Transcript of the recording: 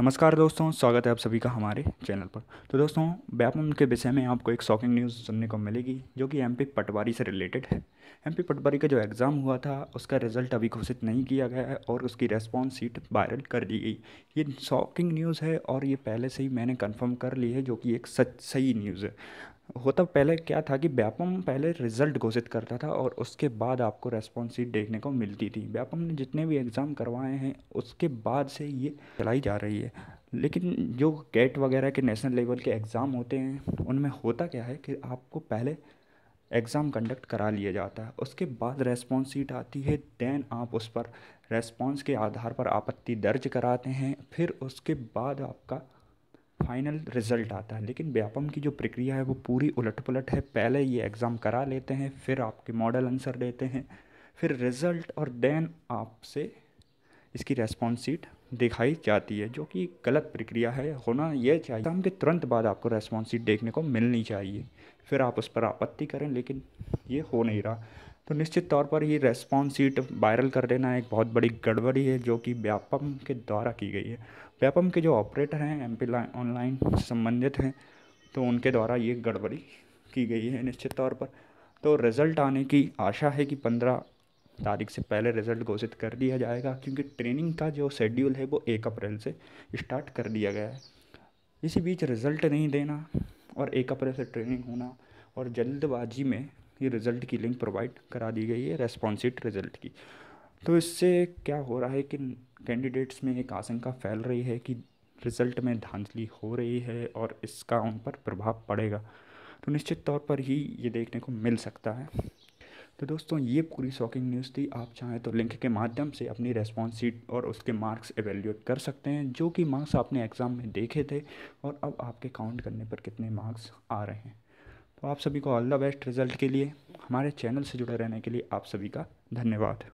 नमस्कार दोस्तों स्वागत है आप सभी का हमारे चैनल पर तो दोस्तों व्यापम के विषय में आपको एक शॉकिंग न्यूज़ सुनने को मिलेगी जो कि एमपी पटवारी से रिलेटेड है एमपी पटवारी का जो एग्ज़ाम हुआ था उसका रिज़ल्ट अभी घोषित नहीं किया गया है और उसकी रेस्पॉन्स सीट वायरल कर दी गई ये शॉकिंग न्यूज़ है और ये पहले से ही मैंने कन्फर्म कर ली है जो कि एक सच सही न्यूज़ है होता पहले क्या था कि व्यापम पहले रिजल्ट घोषित करता था और उसके बाद आपको रेस्पॉन्स सीट देखने को मिलती थी व्यापम ने जितने भी एग्ज़ाम करवाए हैं उसके बाद से ये चलाई जा रही है लेकिन जो गेट वगैरह के नेशनल लेवल के एग्ज़ाम होते हैं उनमें होता क्या है कि आपको पहले एग्ज़ाम कंडक्ट करा लिया जाता है उसके बाद रेस्पॉन्स सीट आती है दैन आप उस पर रेस्पॉन्स के आधार पर आपत्ति दर्ज कराते हैं फिर उसके बाद आपका फाइनल रिजल्ट आता है लेकिन व्यापम की जो प्रक्रिया है वो पूरी उलट पुलट है पहले ये एग्ज़ाम करा लेते हैं फिर आपके मॉडल आंसर देते हैं फिर रिज़ल्ट और देन आपसे इसकी रेस्पॉन्स सीट दिखाई जाती है जो कि गलत प्रक्रिया है होना यह चाहिए एग्ज़ाम के तुरंत बाद आपको रेस्पॉन्स सीट देखने को मिलनी चाहिए फिर आप उस पर आपत्ति करें लेकिन ये हो नहीं रहा तो निश्चित तौर पर ये रेस्पॉन्स सीट वायरल कर देना एक बहुत बड़ी गड़बड़ी है जो कि व्यापम के द्वारा की गई है व्यापम के जो ऑपरेटर हैं एम पी ऑनलाइन संबंधित हैं तो उनके द्वारा ये गड़बड़ी की गई है निश्चित तौर पर तो रिज़ल्ट आने की आशा है कि पंद्रह तारीख से पहले रिज़ल्ट घोषित कर दिया जाएगा क्योंकि ट्रेनिंग का जो शेड्यूल है वो एक अप्रैल से स्टार्ट कर दिया गया है इसी बीच रिज़ल्ट नहीं देना और एक अप्रैल से ट्रेनिंग होना और जल्दबाजी में ये रिज़ल्ट की लिंक प्रोवाइड करा दी गई है रेस्पॉन्सिट रिज़ल्ट की तो इससे क्या हो रहा है कि कैंडिडेट्स में एक आशंका फैल रही है कि रिज़ल्ट में धांधली हो रही है और इसका उन पर प्रभाव पड़ेगा तो निश्चित तौर पर ही ये देखने को मिल सकता है तो दोस्तों ये पूरी शॉकिंग न्यूज़ थी आप चाहें तो लिंक के माध्यम से अपनी रेस्पॉन्स सीट और उसके मार्क्स एवेल्यूएट कर सकते हैं जो कि मार्क्स आपने एग्ज़ाम में देखे थे और अब आपके काउंट करने पर कितने मार्क्स आ रहे हैं तो आप सभी को ऑल द बेस्ट रिज़ल्ट के लिए हमारे चैनल से जुड़े रहने के लिए आप सभी का धन्यवाद